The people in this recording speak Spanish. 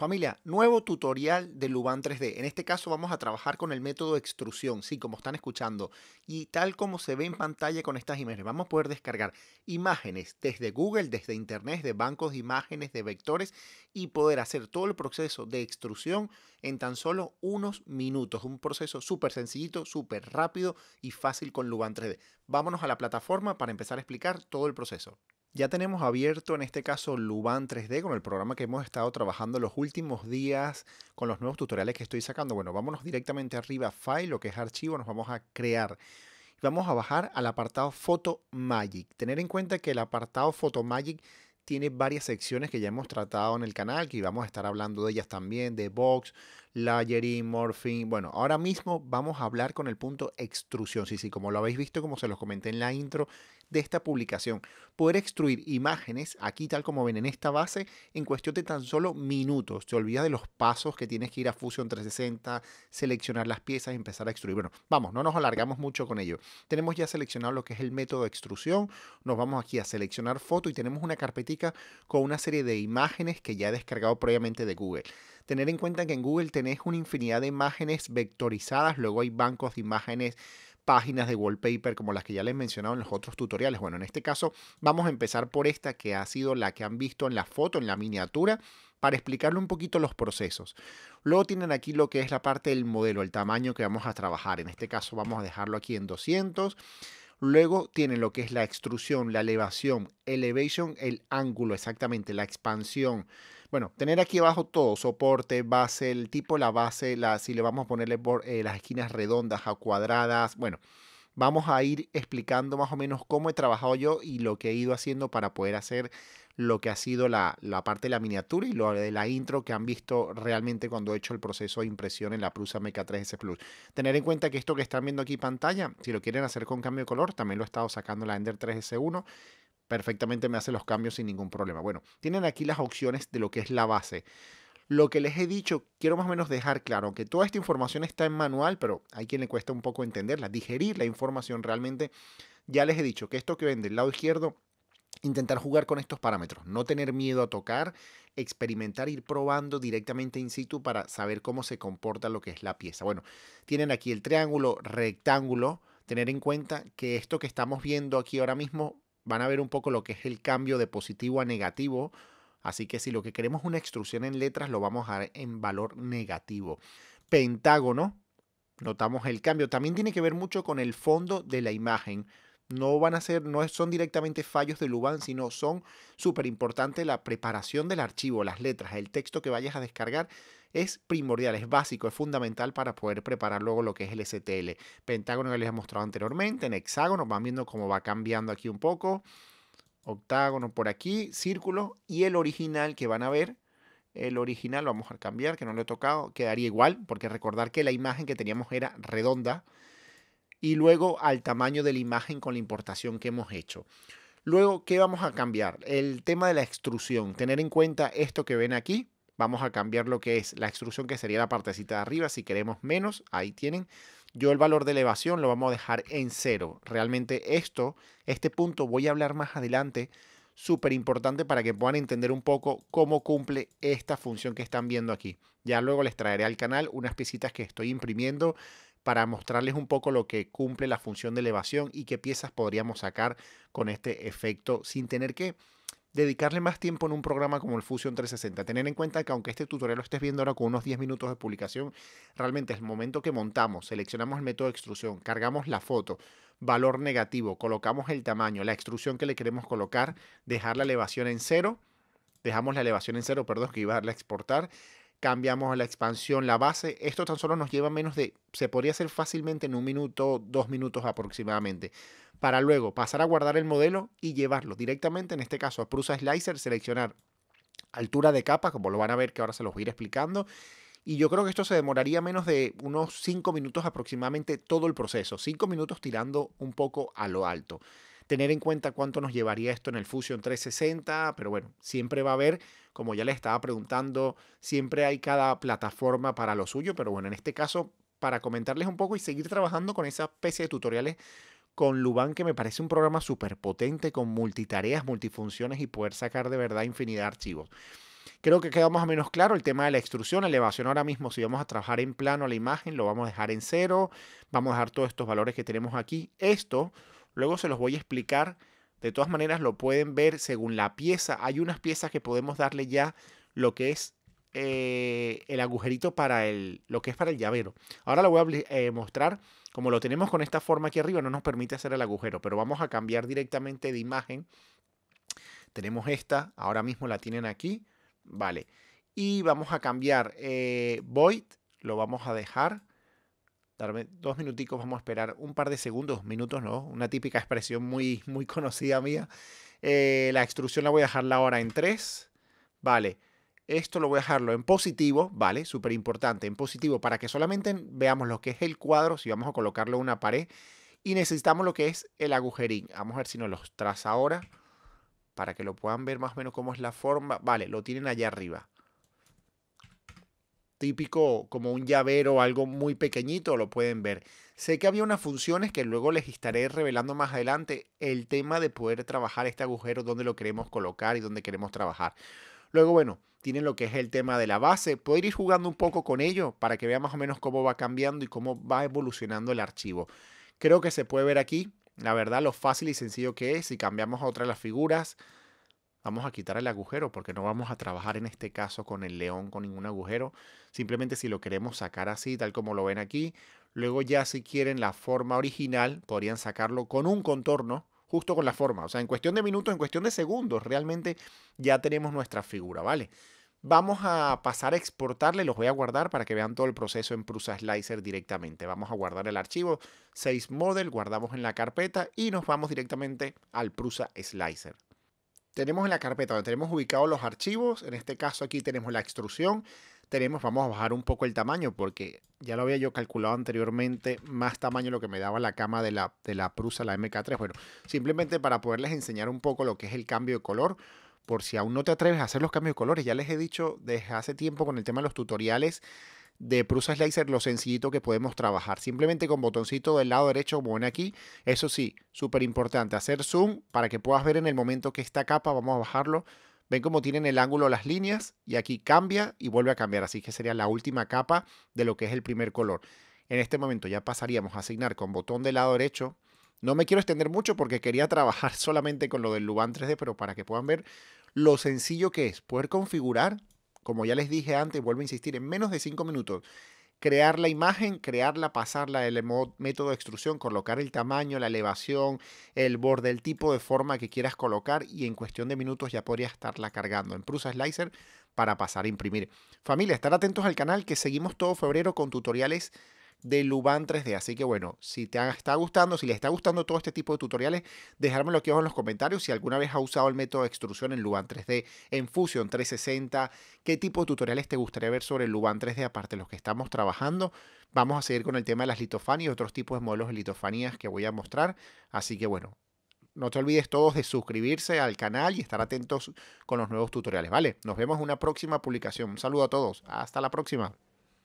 Familia, nuevo tutorial de Luban 3D. En este caso vamos a trabajar con el método extrusión, sí, como están escuchando. Y tal como se ve en pantalla con estas imágenes, vamos a poder descargar imágenes desde Google, desde Internet, de bancos de imágenes, de vectores y poder hacer todo el proceso de extrusión en tan solo unos minutos. Un proceso súper sencillito, súper rápido y fácil con Luban 3D. Vámonos a la plataforma para empezar a explicar todo el proceso. Ya tenemos abierto en este caso Luban 3D con el programa que hemos estado trabajando los últimos días con los nuevos tutoriales que estoy sacando. Bueno, vámonos directamente arriba a File, lo que es archivo, nos vamos a crear. Vamos a bajar al apartado Photo Magic. Tener en cuenta que el apartado Photo Magic tiene varias secciones que ya hemos tratado en el canal, que vamos a estar hablando de ellas también, de box, layering, morphing. Bueno, ahora mismo vamos a hablar con el punto extrusión. Sí, sí, como lo habéis visto, como se los comenté en la intro, de esta publicación. Poder extruir imágenes aquí tal como ven en esta base en cuestión de tan solo minutos. Te olvidas de los pasos que tienes que ir a Fusion 360, seleccionar las piezas y empezar a extruir. Bueno, vamos, no nos alargamos mucho con ello. Tenemos ya seleccionado lo que es el método de extrusión. Nos vamos aquí a seleccionar foto y tenemos una carpetica con una serie de imágenes que ya he descargado previamente de Google. Tener en cuenta que en Google tenés una infinidad de imágenes vectorizadas, luego hay bancos de imágenes páginas de wallpaper como las que ya les he mencionado en los otros tutoriales. Bueno, en este caso vamos a empezar por esta que ha sido la que han visto en la foto, en la miniatura, para explicarle un poquito los procesos. Luego tienen aquí lo que es la parte del modelo, el tamaño que vamos a trabajar. En este caso vamos a dejarlo aquí en 200. Luego tienen lo que es la extrusión, la elevación, elevation, el ángulo exactamente, la expansión, bueno, tener aquí abajo todo, soporte, base, el tipo, la base, la, si le vamos a ponerle eh, las esquinas redondas a cuadradas, bueno, vamos a ir explicando más o menos cómo he trabajado yo y lo que he ido haciendo para poder hacer lo que ha sido la, la, parte de la miniatura y lo de la intro que han visto realmente cuando he hecho el proceso de impresión en la Prusa Meca 3S Plus. Tener en cuenta que esto que están viendo aquí pantalla, si lo quieren hacer con cambio de color, también lo he estado sacando la Ender 3S1 perfectamente me hace los cambios sin ningún problema. Bueno, tienen aquí las opciones de lo que es la base. Lo que les he dicho, quiero más o menos dejar claro, que toda esta información está en manual, pero hay quien le cuesta un poco entenderla, digerir la información realmente. Ya les he dicho que esto que ven del lado izquierdo intentar jugar con estos parámetros, no tener miedo a tocar, experimentar, ir probando directamente in situ para saber cómo se comporta lo que es la pieza. Bueno, tienen aquí el triángulo, rectángulo, tener en cuenta que esto que estamos viendo aquí ahora mismo van a ver un poco lo que es el cambio de positivo a negativo. Así que si lo que queremos es una extrusión en letras, lo vamos a dar en valor negativo. Pentágono, notamos el cambio. También tiene que ver mucho con el fondo de la imagen. No van a ser, no son directamente fallos de Luban, sino son súper importante la preparación del archivo, las letras, el texto que vayas a descargar es primordial, es básico, es fundamental para poder preparar luego lo que es el STL. Pentágono que les he mostrado anteriormente, en hexágono, van viendo cómo va cambiando aquí un poco. Octágono por aquí, círculo y el original que van a ver. El original lo vamos a cambiar, que no lo he tocado, quedaría igual, porque recordar que la imagen que teníamos era redonda y luego al tamaño de la imagen con la importación que hemos hecho. Luego, ¿qué vamos a cambiar? El tema de la extrusión. Tener en cuenta esto que ven aquí. Vamos a cambiar lo que es la extrusión, que sería la partecita de arriba. Si queremos menos, ahí tienen. Yo el valor de elevación lo vamos a dejar en cero. Realmente esto, este punto, voy a hablar más adelante. Súper importante para que puedan entender un poco cómo cumple esta función que están viendo aquí. Ya luego les traeré al canal unas piecitas que estoy imprimiendo para mostrarles un poco lo que cumple la función de elevación y qué piezas podríamos sacar con este efecto sin tener que dedicarle más tiempo en un programa como el Fusion 360. Tener en cuenta que aunque este tutorial lo estés viendo ahora con unos 10 minutos de publicación, realmente es el momento que montamos, seleccionamos el método de extrusión, cargamos la foto, valor negativo, colocamos el tamaño, la extrusión que le queremos colocar, dejar la elevación en cero, dejamos la elevación en cero, perdón, que iba a darle a exportar, cambiamos la expansión, la base. Esto tan solo nos lleva menos de, se podría hacer fácilmente en un minuto, dos minutos aproximadamente, para luego pasar a guardar el modelo y llevarlo directamente, en este caso a Prusa Slicer, seleccionar altura de capa, como lo van a ver que ahora se los voy a ir explicando. Y yo creo que esto se demoraría menos de unos 5 minutos aproximadamente todo el proceso, cinco minutos tirando un poco a lo alto tener en cuenta cuánto nos llevaría esto en el Fusion 360, pero bueno, siempre va a haber, como ya les estaba preguntando, siempre hay cada plataforma para lo suyo, pero bueno, en este caso, para comentarles un poco y seguir trabajando con esa especie de tutoriales con Luban, que me parece un programa súper potente, con multitareas, multifunciones y poder sacar de verdad infinidad de archivos. Creo que quedamos más menos claro el tema de la extrusión, elevación ahora mismo, si vamos a trabajar en plano la imagen, lo vamos a dejar en cero, vamos a dejar todos estos valores que tenemos aquí. Esto Luego se los voy a explicar. De todas maneras, lo pueden ver según la pieza. Hay unas piezas que podemos darle ya lo que es eh, el agujerito para el, lo que es para el llavero. Ahora lo voy a eh, mostrar. Como lo tenemos con esta forma aquí arriba, no nos permite hacer el agujero, pero vamos a cambiar directamente de imagen. Tenemos esta, ahora mismo la tienen aquí. Vale. Y vamos a cambiar eh, void, lo vamos a dejar darme dos minuticos, vamos a esperar un par de segundos, minutos, ¿no? Una típica expresión muy, muy conocida mía. Eh, la extrusión la voy a dejarla ahora en 3, vale. Esto lo voy a dejarlo en positivo, ¿vale? Súper importante, en positivo, para que solamente veamos lo que es el cuadro, si vamos a colocarlo en una pared. Y necesitamos lo que es el agujerín. Vamos a ver si nos los traza ahora, para que lo puedan ver más o menos cómo es la forma. Vale, lo tienen allá arriba típico como un llavero o algo muy pequeñito, lo pueden ver. Sé que había unas funciones que luego les estaré revelando más adelante el tema de poder trabajar este agujero, donde lo queremos colocar y dónde queremos trabajar. Luego, bueno, tienen lo que es el tema de la base. Poder ir jugando un poco con ello para que vea más o menos cómo va cambiando y cómo va evolucionando el archivo. Creo que se puede ver aquí, la verdad, lo fácil y sencillo que es. Si cambiamos a otra de las figuras, Vamos a quitar el agujero porque no vamos a trabajar en este caso con el león con ningún agujero. Simplemente si lo queremos sacar así, tal como lo ven aquí. Luego ya si quieren la forma original, podrían sacarlo con un contorno, justo con la forma. O sea, en cuestión de minutos, en cuestión de segundos, realmente ya tenemos nuestra figura, ¿vale? Vamos a pasar a exportarle, los voy a guardar para que vean todo el proceso en Prusa Slicer directamente. Vamos a guardar el archivo 6model, guardamos en la carpeta y nos vamos directamente al Prusa Slicer tenemos en la carpeta donde tenemos ubicados los archivos, en este caso aquí tenemos la extrusión, tenemos, vamos a bajar un poco el tamaño porque ya lo había yo calculado anteriormente, más tamaño lo que me daba la cama de la, de la Prusa, la MK3. Bueno, simplemente para poderles enseñar un poco lo que es el cambio de color, por si aún no te atreves a hacer los cambios de colores, ya les he dicho desde hace tiempo con el tema de los tutoriales de Prusa Slicer lo sencillito que podemos trabajar. Simplemente con botoncito del lado derecho como ven aquí. Eso sí, súper importante, hacer zoom para que puedas ver en el momento que esta capa, vamos a bajarlo, ven cómo tienen el ángulo las líneas y aquí cambia y vuelve a cambiar. Así que sería la última capa de lo que es el primer color. En este momento ya pasaríamos a asignar con botón del lado derecho. No me quiero extender mucho porque quería trabajar solamente con lo del Luban 3D, pero para que puedan ver lo sencillo que es poder configurar como ya les dije antes, vuelvo a insistir, en menos de 5 minutos, crear la imagen, crearla, pasarla el método de extrusión, colocar el tamaño, la elevación, el borde, el tipo de forma que quieras colocar y en cuestión de minutos ya podrías estarla cargando en Prusa Slicer para pasar a imprimir. Familia, estar atentos al canal que seguimos todo febrero con tutoriales de Luban 3D. Así que bueno, si te está gustando, si les está gustando todo este tipo de tutoriales, dejármelo aquí abajo en los comentarios si alguna vez ha usado el método de extrusión en Luban 3D, en Fusion 360, qué tipo de tutoriales te gustaría ver sobre Luban 3D aparte de los que estamos trabajando. Vamos a seguir con el tema de las litofanías y otros tipos de modelos de litofanías que voy a mostrar. Así que bueno, no te olvides todos de suscribirse al canal y estar atentos con los nuevos tutoriales, ¿vale? Nos vemos en una próxima publicación. Un saludo a todos. Hasta la próxima.